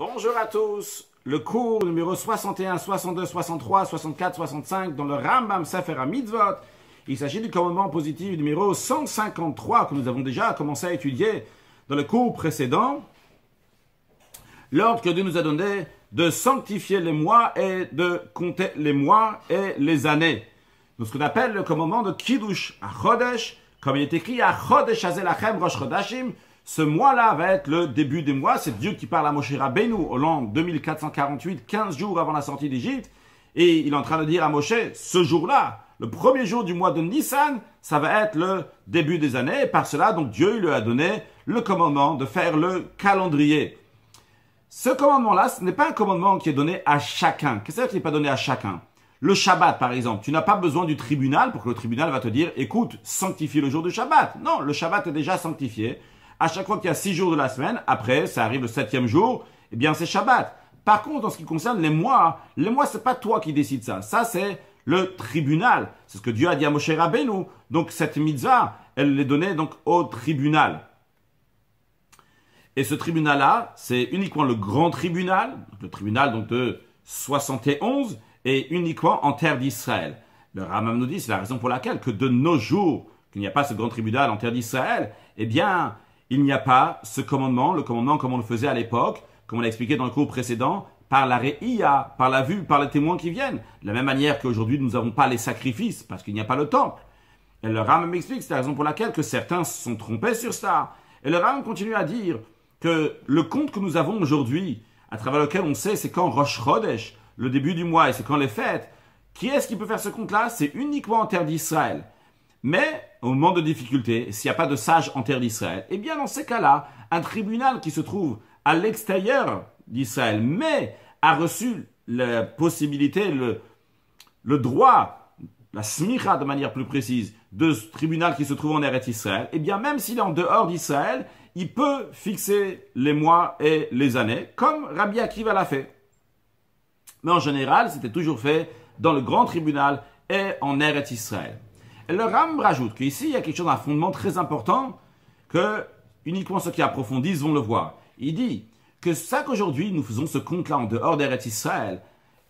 Bonjour à tous. Le cours numéro 61, 62, 63, 64, 65 dans le Rambam Sefer Mitzvot. Il s'agit du commandement positif numéro 153 que nous avons déjà commencé à étudier dans le cours précédent. L'ordre que Dieu nous a donné de sanctifier les mois et de compter les mois et les années. Donc ce qu'on appelle le commandement de Kiddush à Chodesh, comme il est écrit à Chodesh Azelachem Rosh Chodashim, ce mois-là va être le début des mois. C'est Dieu qui parle à Moshe Rabbeinu au de 2448, 15 jours avant la sortie d'Égypte. Et il est en train de dire à Moshe, ce jour-là, le premier jour du mois de Nissan, ça va être le début des années. Et par cela, donc Dieu lui a donné le commandement de faire le calendrier. Ce commandement-là, ce n'est pas un commandement qui est donné à chacun. Qu'est-ce qui n'est pas donné à chacun Le Shabbat, par exemple, tu n'as pas besoin du tribunal pour que le tribunal va te dire, écoute, sanctifie le jour du Shabbat. Non, le Shabbat est déjà sanctifié à chaque fois qu'il y a six jours de la semaine, après, ça arrive le septième jour, eh bien, c'est Shabbat. Par contre, en ce qui concerne les mois, les mois, c'est pas toi qui décides ça. Ça, c'est le tribunal. C'est ce que Dieu a dit à Moshe Rabbeinu. Donc, cette mitzvah, elle les donnée donc au tribunal. Et ce tribunal-là, c'est uniquement le grand tribunal, le tribunal de 71, et uniquement en terre d'Israël. Le Ramam nous dit, c'est la raison pour laquelle que de nos jours, qu'il n'y a pas ce grand tribunal en terre d'Israël, eh bien, il n'y a pas ce commandement, le commandement comme on le faisait à l'époque, comme on l'a expliqué dans le cours précédent, par la Ia, par la vue, par les témoins qui viennent. De la même manière qu'aujourd'hui nous n'avons pas les sacrifices parce qu'il n'y a pas le temple. Et le Rame m'explique, c'est la raison pour laquelle que certains se sont trompés sur ça. Et le Rame continue à dire que le compte que nous avons aujourd'hui, à travers lequel on sait c'est quand Rosh Chodesh, le début du mois, et c'est quand les fêtes, qui est-ce qui peut faire ce compte-là C'est uniquement en terre d'Israël. Mais au moment de difficulté, s'il n'y a pas de sage en terre d'Israël, et eh bien dans ces cas-là, un tribunal qui se trouve à l'extérieur d'Israël, mais a reçu la possibilité, le, droit, la smicha de manière plus précise, de ce tribunal qui se trouve en Eretz Israël, et eh bien même s'il est en dehors d'Israël, il peut fixer les mois et les années, comme Rabbi Akiva l'a fait. Mais en général, c'était toujours fait dans le grand tribunal et en Eretz Israël le Ram rajoute qu'ici, il y a quelque chose d'un fondement très important que uniquement ceux qui approfondissent vont le voir. Il dit que ça qu'aujourd'hui nous faisons ce compte-là en dehors rêves Israël,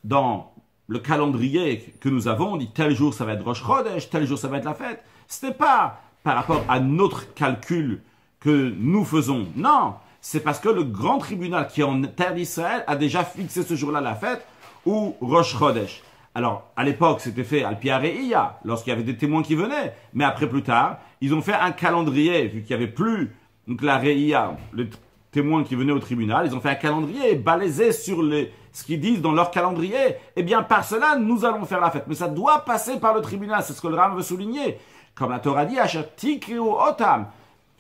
dans le calendrier que nous avons, on dit tel jour ça va être Rosh Chodesh, tel jour ça va être la fête, ce n'est pas par rapport à notre calcul que nous faisons. Non, c'est parce que le grand tribunal qui est en terre d'Israël a déjà fixé ce jour-là la fête ou Rosh Chodesh. Alors, à l'époque, c'était fait al Reia, lorsqu'il y avait des témoins qui venaient. Mais après, plus tard, ils ont fait un calendrier, vu qu'il n'y avait plus donc la Reia, les témoins qui venaient au tribunal, ils ont fait un calendrier balaisé sur les, ce qu'ils disent dans leur calendrier. Eh bien, par cela, nous allons faire la fête. Mais ça doit passer par le tribunal, c'est ce que le Ram veut souligner. Comme la Torah dit, Otam.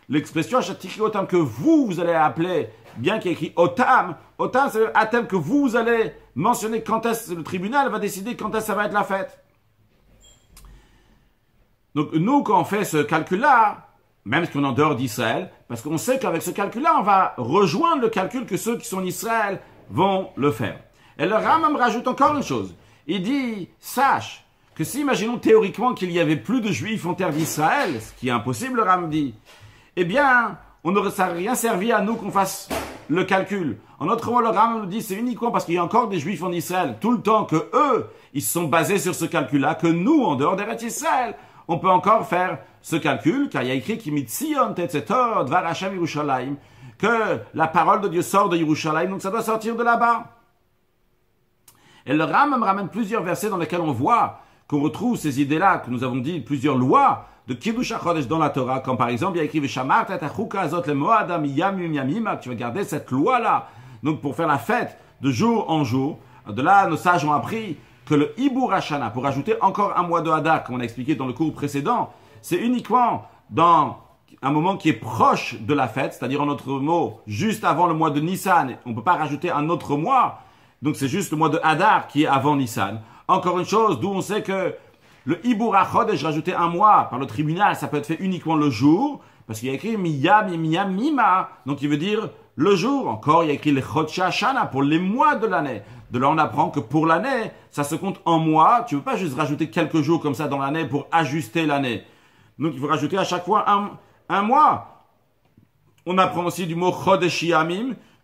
L'expression Otam que vous, vous allez appeler bien qu'il y ait écrit Otam, Otam, c'est à que vous allez mentionner quand est-ce le tribunal va décider quand est-ce ça va être la fête. Donc nous, quand on fait ce calcul-là, même si on est en dehors d'Israël, parce qu'on sait qu'avec ce calcul-là, on va rejoindre le calcul que ceux qui sont en Israël vont le faire. Et le Ramam rajoute encore une chose. Il dit, sache que si, imaginons théoriquement qu'il y avait plus de juifs en terre d'Israël, ce qui est impossible, le Ram dit, eh bien, on ne, ça n'a rien servi à nous qu'on fasse le calcul. En autre mot, le Rame nous dit, c'est uniquement parce qu'il y a encore des Juifs en Israël tout le temps que eux, ils sont basés sur ce calcul-là, que nous, en dehors des Israël, on peut encore faire ce calcul, car il y a écrit que la parole de Dieu sort de Yerushalayim, donc ça doit sortir de là-bas. Et le me ramène plusieurs versets dans lesquels on voit qu'on retrouve ces idées-là, que nous avons dit plusieurs lois de Kiddush dans la Torah, comme par exemple, il y a écrit tu vas garder cette loi-là, donc pour faire la fête de jour en jour. De là, nos sages ont appris que le Hibour Hashana, pour ajouter encore un mois de Hadar, comme on a expliqué dans le cours précédent, c'est uniquement dans un moment qui est proche de la fête, c'est-à-dire en notre mot, juste avant le mois de Nissan. On ne peut pas rajouter un autre mois, donc c'est juste le mois de Hadar qui est avant Nissan. Encore une chose, d'où on sait que le Ibura, Chodesh rajouté un mois par le tribunal, ça peut être fait uniquement le jour, parce qu'il y a écrit Miyam, Miyam, Mima. Donc il veut dire le jour. Encore, il y a écrit le Shana pour les mois de l'année. De là, on apprend que pour l'année, ça se compte en mois. Tu ne peux pas juste rajouter quelques jours comme ça dans l'année pour ajuster l'année. Donc il faut rajouter à chaque fois un, mois. On apprend aussi du mot Chodesh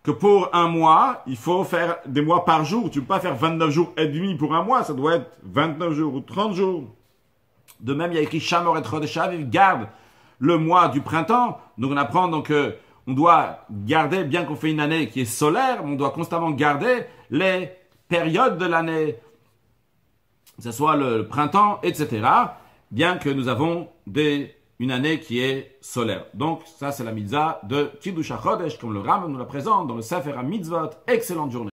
que pour un mois, il faut faire des mois par jour. Tu ne peux pas faire 29 jours et demi pour un mois, ça doit être 29 jours ou 30 jours. De même, il y a écrit Shamor et il garde le mois du printemps. Donc on apprend donc doit garder, bien qu'on fait une année qui est solaire, on doit constamment garder les périodes de l'année, que ce soit le, printemps, etc. Bien que nous avons des une année qui est solaire. Donc ça c'est la mitzvah de Kiddush HaChodesh, comme le Ram nous la présente dans le Sefer Mitzvot. Excellente journée.